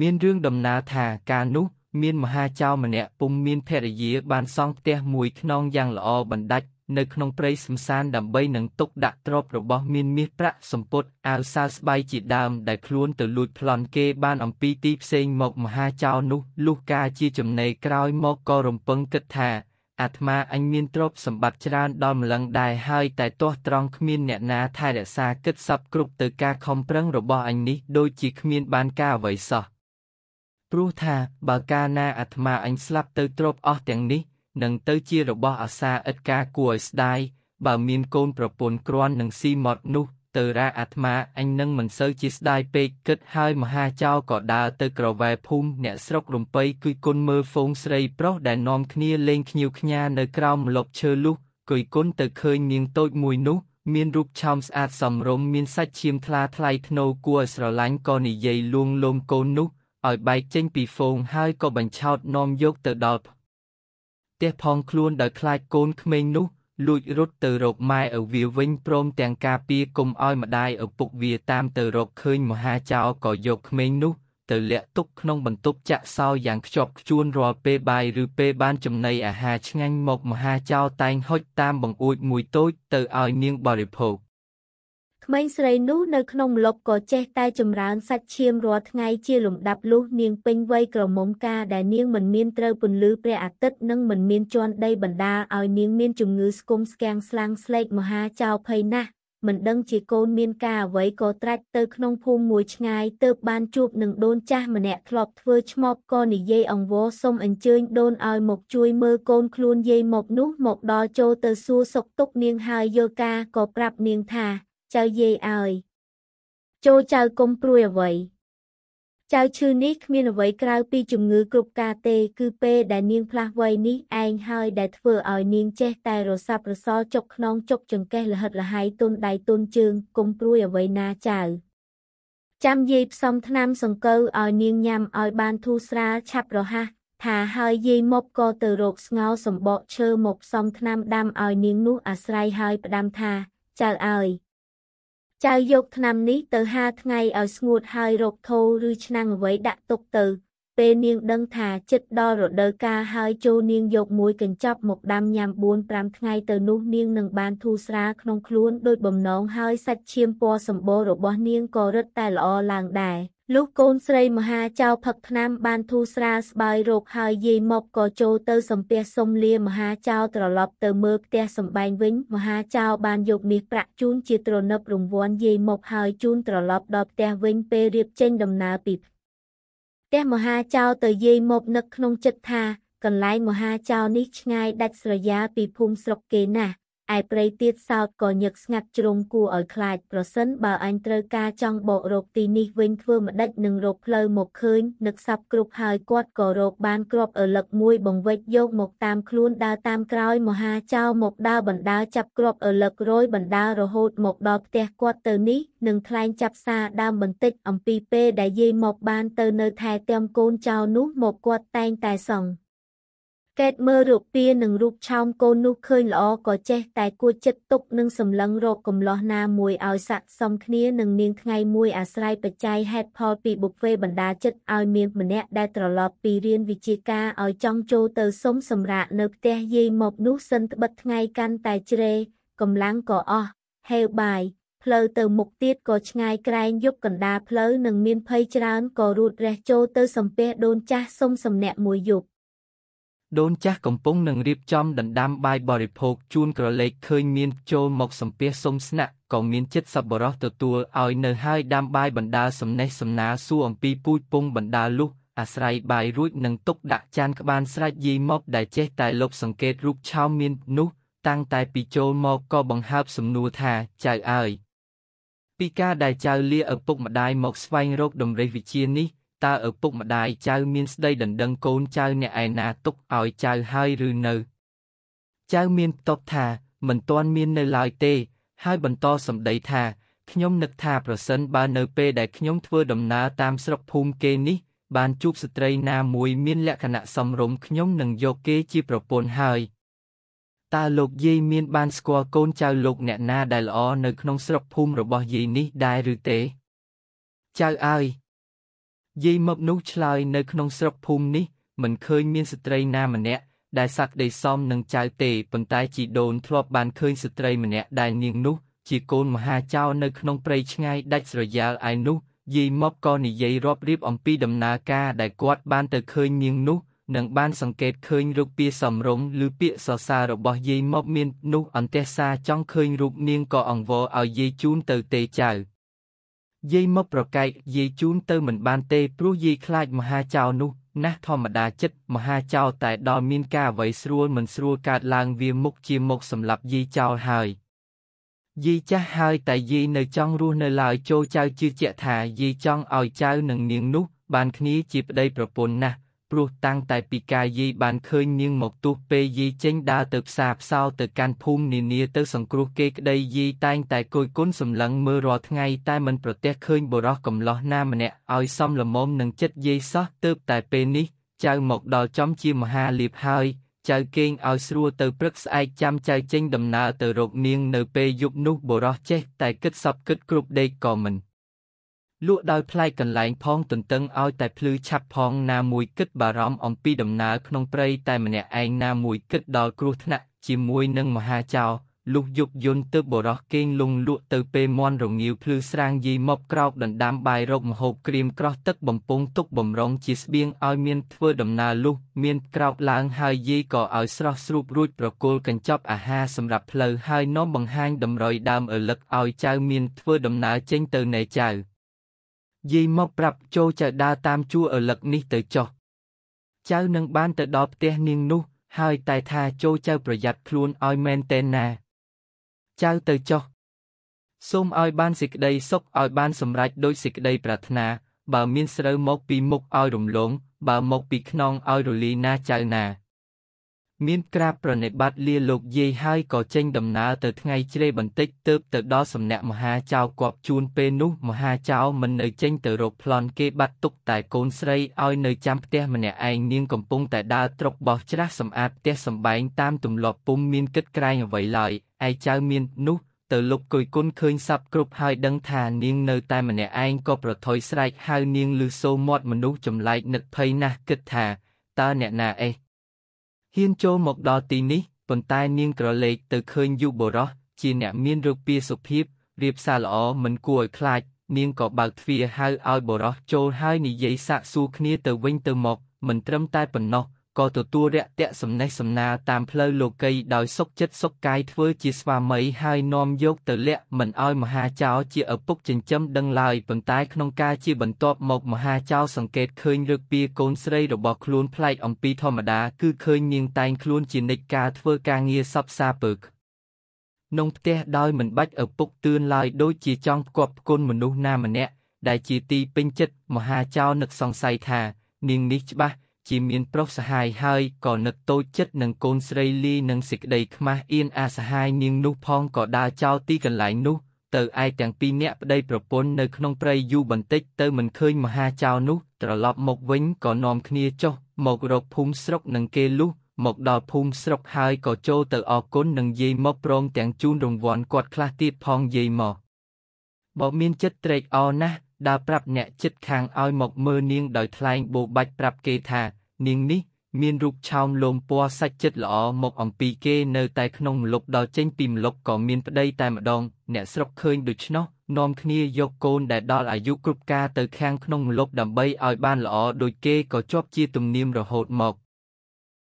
មានរឿងដំណើរថាកាលនោះ មានមហាចៅម្នាក់ពុំមានភរិយាបានសង់ផ្ទះមួយខ្នងយ៉ាងល្អបណ្ដាច់ នៅក្នុងព្រៃសំសានដើម្បីនឹងទុកដាក់ទ្រព្យរបស់មានមាសប្រាក់សម្ពុត អាវសាលស្បៃជាដើមដែលខ្លួនទៅលួចប្លន់គេបានអំពីទីផ្សេងមកមហាចៅនោះលុះការជាចំណេក្រោយមកក៏រំពឹងគិតថាអាត្មាអញមានទ្រព្យសម្បត្តិច្រើនដល់ម្លឹងដែរហើយតែទាស់ត្រង់គ្មានអ្នកណាថែរក្សាគិតសັບគ្រប់ទៅការខំប្រឹងរបស់អញនេះដូចជាគ្មានបានការអ្វីសោះព្រោះថាបើកាលណាអាត្មាអញស្លាប់ទៅទ្រពអស់ទាំងនេះនឹងទៅជារបស់អាសាឥតការគួរឲ្យស្ដាយបើមានកូនប្រពន្ធគ្រាន់នឹងស៊ីមត់នោះទៅរាអាត្មាអញនឹងមិនសូវជាស្ដាយពេកគិតហើយមហាចៅក៏ដើរទៅក្រវែភូមិអ្នកស្រុករំពៃគឺគុណមើលហ្វូងស្រីប្រុសដែលនាំគ្នាលេងខ្ញៀវខ្ញានៅក្រោមម្លប់ឈើលុះគុយគុណទៅឃើញនាងតូចមួយនោះមានរូបឆោមស្អាតសមរម្យមានសាច់ឈាមថ្លាថ្លៃធ្នូគួរឲ្យស្រឡាញ់ក៏និយាយលួងលោមកូននោះឲ្យបែកចេញពីហ្វូងហើយក៏បញ្ឆោតនាំយកទៅដល់ផ្ទះផងខ្លួនដោយខ្លាចកូនក្មេងនោះលួចរត់ទៅរកម៉ែឪវាវិញព្រមទាំងការពារគុំឲ្យម្ដាយឪពុកវាតាមទៅរកឃើញមហាចៅក៏យកក្មេងនោះទៅលាក់ទុកក្នុងបន្ទប់ចាក់សោយ៉ាងខ្ជាប់ខ្ជួនរាល់ពេលបាយឬពេលបានចំណីអាហារឆ្ងាញ់មក មហាចៅតែងហុចតាមបង្អួចមួយតូច ទៅឲ្យនាងបរិភោគក្មេងស្រីនោះនៅក្នុងម្លប់ក៏ចេះតែចម្រើនសាច់ឈាមរាល់ថ្ងៃជាលំដាប់លុះនាងពេញវ័យក្រមុំការដែលនាងមិនមានត្រូវពន្លឺព្រះអាទិត្យនិងមិនមានជន់ដីបណ្ដាលឲ្យនាងមានជំងឺស្គុំស្គាំងស្លាំងស្លេកមហាចោរភ័យណាស់មិនដឹងជាកូនមានការអ្វីក៏ត្រាច់ទៅក្នុងភូមិមួយឆ្ងាយទើបបានជួបនឹងដូនចាស់ម្នាក់ធ្លាប់ធ្វើឆ្មបក៏និយាយអង្វរសុំអញ្ជើញដូនឲ្យមកជួយមើលកូនខ្លួនយាយមកនោះមកដល់ចូលទៅសួរសុខទុក្ខនាងហើយយល់ការក៏ប្រាប់នាងថាចៅយាយឲ្យចូលចៅកុំព្រួយអ្វីចៅឈឺនេះគ្មានអ្វីក្រៅពី ជំងឺ គ្រប់ការទេគឺពេលដែលនាងផ្លាស់វ័យនេះឯងហើយដែលធ្វើឲ្យនាងចេះតែរសាប់រសល់ចុកខ្នងចុក ចង្កេះលហិតលហៃទុនដៃទុនជើងកុំព្រួយអ្វីណាចៅចាំយាយផ្សំថ្នាំ សង្កូវឲ្យ នាងញ៉ាំឲ្យបានធូរស្រាលឆាប់រហ័សថាហើយយាយមកក៏ទៅរកស្ងោសម្បកឈើមកផ្សំថ្នាំដាំឲ្យនាងនោះអាស្រ័យហើយផ្ដាំថាចៅអើយចៅយកថ្នាំនេះទៅហាថ្ងៃឲ្យស្ងួតហើយរកថូឬឆ្នាំងអ្វីដាក់ទុកទៅពេលនាងដឹងថាចិត្តដល់រដូវកាលហើយចូលនាងយកមួយកញ្ចប់មកដាំញ៉ាំ4 5ថ្ងៃទៅនោះនាងនឹងបានធូរស្រាលក្នុងខ្លួនដោយបំណងហើយសាច់ឈាមពណ៌សម្បូររបស់នាងក៏រឹតតែល្អឡើងដែរ។លុះកូនស្រី មហាចៅផឹកថ្នាំបានធូរស្រាលស្បើយរោគហើយយាយមកក៏ចូលទៅសំពះសុំលាមហាចៅត្រឡប់ទៅមើលផ្ទះសំបែងវិញមហាចៅបានយក មាសប្រាក់ជូនជាទ្រនឹបរង្វាន់យាយមកហើយជូនត្រឡប់ដល់ផ្ទះវិញពេលរៀបចេញដំណើរពីផ្ទះមហាចៅទៅ យាយមកនឹកក្នុងចិត្តថាកន្លែងមហាចៅនេះឆ្ងាយដាច់ស្រយាលពីភូមិស្រុកគេណាស់ឯព្រៃទៀតសោតក៏ញឹកស្ងាត់ជ្រុងគួរឲ្យខ្លាចប្រសិនបើអញត្រូវការចង់បោករោគទីនេះវិញធ្វើម្ដេចនឹងរោគផ្លូវមកឃើញនឹកសັບគ្រប់ហើយគាត់ក៏រោគបានគ្រាប់អលឹកមួយបង្វិចយកមកតាមខ្លួនដើរតាមក្រោយមហាចៅមកដើរបណ្ដើរចាប់គ្រាប់អលឹករយបណ្ដើររហូតមកដល់ផ្ទះគាត់ទៅនេះនឹងថ្លែងចាប់សារដើមបន្តិចអំពីពេលដែលយាយមកបានទៅនៅថែទាំកូនចៅនោះមកគាត់តែងតែសង្ឃកេតមើលរូបពានិងរូបឆោមកូននោះឃើញល្អក៏ចេះតែគួចចិត្តទុកនឹងសម្លឹងរកកំលោះណាមួយឲ្យស័កសមគ្នានឹងនាងថ្ងៃមួយអាស្រ័យបច្ច័យហេតុផលពីបុព្វេបណ្ដាចិត្តឲ្យមានម្នាក់ដែលត្រឡប់ពីរៀនវិជាការឲ្យចង់ចូលទៅសុំសម្រាកនៅផ្ទះយាយមកនោះសិនត្បិតថ្ងៃកាន់តែជ្រេកម្លាំងក៏អស់ហេវបាយផ្លូវទៅមុខទៀតក៏ឆ្ងាយក្រែងយប់កណ្ដាលផ្លូវនឹងមានភ័យច្រើនក៏រូតរះចូលទៅសំពះដូនចាស់សុំសំណាក់មួយយប់ដូនចាស់កំពុងនឹងរៀបចំដណ្ដើមបាយបរិភោគជូនក្រឡេកឃើញមានចូលមកសំពះសុំស្នាក់ក៏មានចិត្តសប្បុរសទទួលឲ្យនៅហើយដាំបាយបណ្ដាលសំណេះសំណាលសួរអំពីពូជពងបណ្ដាលលុះអាស្រ័យបាយរួចនឹងទុកដាក់ចានក្បានស្រេចយាយមកដែលចេះតែលុបសង្កេតរូបឆោមមាននោះ តាំងតែពីចូលមកក៏បង្ហើបសំណួរថាចៅអើយពីការដែលចៅលាឪពុកម្ដាយមកស្វែងរកដំរេះវិជានេះតើឪពុកម្ដាយចៅមានស្ដីដណ្ដឹងកូនចៅអ្នកឯណាទុកឲ្យចៅហើយឬនៅចៅមានតបថា មិនទាន់មាននៅឡើយទេ ហើយបន្តសម្ដីថាខ្ញុំនឹកថា ប្រសិនបើនៅពេលដែលខ្ញុំធ្វើដំណើរតាមស្រុកភូមិគេនេះ បានជួបស្ត្រីណាមួយមានលក្ខណៈសមរម្យខ្ញុំនឹងយកគេជាប្រពន្ធហើយតើលោកយាយមាន បានស្គាល់កូនចៅលោកអ្នកណា ដែលល្អនៅក្នុងស្រុកភូមិរបស់យាយនេះដែរឬទេចៅអើយយាយមឹកនោះឆ្លើយនៅក្នុងស្រុកភូមិនេះមិនឃើញមានស្ត្រីណាម្នាក់ដែលស័ក្តិសមនឹងចៅទេប៉ុន្តែជីដូនធ្លាប់បានឃើញស្ត្រីម្នាក់ដែលនាងនោះជាកូនមហាចៅនៅក្នុងព្រៃឆ្ងាយដាច់ស្រយាលឯនោះយាយមប់ក៏និយាយរាប់រៀបអំពីដំណើរការដែលគាត់បានទៅឃើញនាងនោះនឹងបានសង្កេតឃើញរូបពាក្យសំរម្យឬពាក្យសរសើររបស់យាយមប់មាននោះអន្តេសាចង់ឃើញរូបនាងក៏អង្វរឲ្យយាយជូនទៅទេចៅយាយមកប្រកែកយាយជូនទៅមិនបានទេព្រោះយាយខ្លាចមហាចៅនោះ ណាស់ធម្មតាចិត្តមហាចៅតែដល់មានការអ្វីស្រួលមិនស្រួលកើតឡើងវា មុខជាមុខសម្រាប់យាយចៅហើយយាយចាស់ហើយ តែយាយនៅចង់រស់នៅឡើយចូលចៅជឿជាក់ថាយាយចង់ឲ្យចៅនឹងនាងនោះបានគ្នាជាប្តីប្រពន្ធណាស់ព្រោះតាំងតែពីកាលយាយបានឃើញនាងមកទោះពេលយាយចេញដើរទៅផ្សារផ្សោទៅកាន់ភូមិនានាទៅសង្គ្រោះគេក្តីយាយតែងតែគយគន់សម្លឹងមើលរាល់ថ្ងៃតែមិនប្រទះឃើញបុរសកំលោះណាម្នាក់ឲ្យសំលមមនឹងចិត្តយាយសោះទើបតែពេលនេះចៅមកដល់ចំជាមហាលៀបហើយចៅគេងឲ្យស្រួលទៅព្រឹកស្អែកចាំចៅចេញដំណើរទៅរកនាងនៅពេលយប់នោះបុរសចេះតែគិតសពគិតគ្រប់ដេកក៏មិន។លក់ដោយផ្លែកន្លែងផងទន្ទឹងឲ្យតែភ្លឺឆាប់ផងណាមួយគិតបារម្ភអំពីដំណើរក្នុងព្រៃតែម្នាក់ឯងណាមួយគិតដល់គ្រោះថ្នាក់ជាមួយនឹងមហាចោរលុះយប់យន្តទៅបរោះគេងលងលក់ទៅពេលមន់រងាវភ្លឺស្រាងយាយមកក្រោកដណ្ដើមបាយរោគមហូបក្រៀមក្រោះទឹកបំពង់ទុកបំរងជាស្បៀងឲ្យមានធ្វើដំណើរលុះមានក្រោកឡើងហើយយាយក៏ឲ្យស្រស់ស្រូបរួចប្រគល់កញ្ចប់អាហារសម្រាប់ផ្លូវហើយនាំបង្ហាញតម្រុយដើមឪលឹកឲ្យចៅមានធ្វើដំណើរចេញទៅនៃចៅ។យាយមកប្រាប់ចូលចៅដើរតាមជួរឪលឹកនេះទៅចុះចៅនឹងបានទៅដល់ផ្ទះនាងនោះហើយតែថាចូលចៅប្រយ័ត្នខ្លួនឲ្យមែនតែនណាចៅទៅចុះសូមឲ្យបានសេចក្តីសុខឲ្យបានសម្រេចដោយសេចក្តីប្រាថ្នាបើមានស្រូវមកពីមុខឲ្យរំលងបើមកពីខ្នងឲ្យរលីណាចៅណាមានក្រាបប្រណិប័តលាលោកយាយហើយក៏ចេញដំណើរទៅថ្ងៃជ្រេបន្តិចទើបទៅដល់សំណាក់មហាចៅគប់ជួនពេលនោះមហាចៅមិននៅចេញទៅរកប្លន់គេបាត់ទុកតែកូនស្រីឲ្យនៅចាំផ្ទះម្នាក់ឯងនាងកំពុងតែដើរត្រុកបោះច្រាស់សម្អាតផ្ទះសម្បែងតាមទម្លាប់ពុំមានគិតក្រែងអ្វីឡើយឯចៅមាននោះទៅលុបគយគុណឃើញសັບគ្រប់ហើយដឹងថានាងនៅតែម្នាក់ឯងក៏ប្រថុយស្រែកហៅនាងលឺសូរមាត់មនុស្សចម្លែកនឹកភ័យណាស់គិតថាតើអ្នកណាអេះហ៊ានចូលមកដល់ទីនេះប៉ុន្តែនាងក្រឡេកទៅឃើញយុវបុរសជាអ្នកមានរូបពាសុភាពរៀបសារល្អមិនគួរឲ្យខ្លាចនាងក៏បើកទ្វារហៅឲ្យបុរសចូលហើយនិយាយសាកសួរគ្នាទៅវិញទៅមកមិនត្រឹមតែប៉ុណ្ណោះក៏ទទួលរយៈសំណេះសំណាលតាមផ្លូវលោកីយដោយសុខចិត្តសុខកាយធ្វើជាស្វាមីហើយនាំយកទៅលក្ខមិនឲ្យមហាចៅជាឪពុកចិញ្ចឹមដឹងឡើយប៉ុន្តែក្នុងការជាបន្ទាប់មកមហាចៅសង្កេតឃើញលើកពីកូនស្រីរបស់ខ្លួនប្លែកអំពីធម្មតាគឺឃើញនាងតែងខ្លួនជានិច្ចការធ្វើការងារសັບសាពើកក្នុងផ្ទះដោយមិនបាច់ឪពុកទឿនឡើយដូចជាចង់ផ្គប់ផ្គុនមនុស្សណាម្នាក់ដែលជាទីពេញចិត្តមហាចៅនឹកសង្ស័យថានាងនេះច្បាស់ជាមានប្រុសសហាយហើយក៏នឹកតូចចិត្តនឹងកូនស្រីលីនិងសេចក្តីខ្មាស់អៀនអាសហាយនាងនោះផងក៏ដើរចោលទីកន្លែងនោះទៅឯទាំងពីរនាក់ប្តីប្រពន្ធនៅក្នុងព្រៃយូរបន្តិចទៅមិនឃើញមហាចៅនោះត្រឡប់មកវិញក៏នាំគ្នាចុះ មករកភូមិស្រុកនឹងគេលុះមកដល់ភូមិស្រុកហើយក៏ចូលទៅអរគុណនឹងយាយមកព្រមទាំងជូនរង្វាន់គាត់ខ្លះទៀតផងយាយមកបើមានចិត្តត្រេកអរណាស់ដើរប្រាប់អ្នកចិត្តខាងឲ្យមកមើលនាងដោយថ្លែងបោបាច់ប្រាប់គេថានាងនេះ មានរូបឆោមលោមពណ៌សាច់ចិត្តល្អមកអំពីគេនៅតែក្នុងម្លប់ដល់ចេញ ពីម្លប់ក៏មានប្តីតែម្ដងអ្នកស្រុកឃើញដូច្នោះនាំគ្នាយកកូនដែលដល់អាយុគ្រប់ការទៅខាងក្នុងម្លប់ដើម្បីឲ្យបានល្អដូចគេក៏ជាប់ជាទំនៀមរហូតមក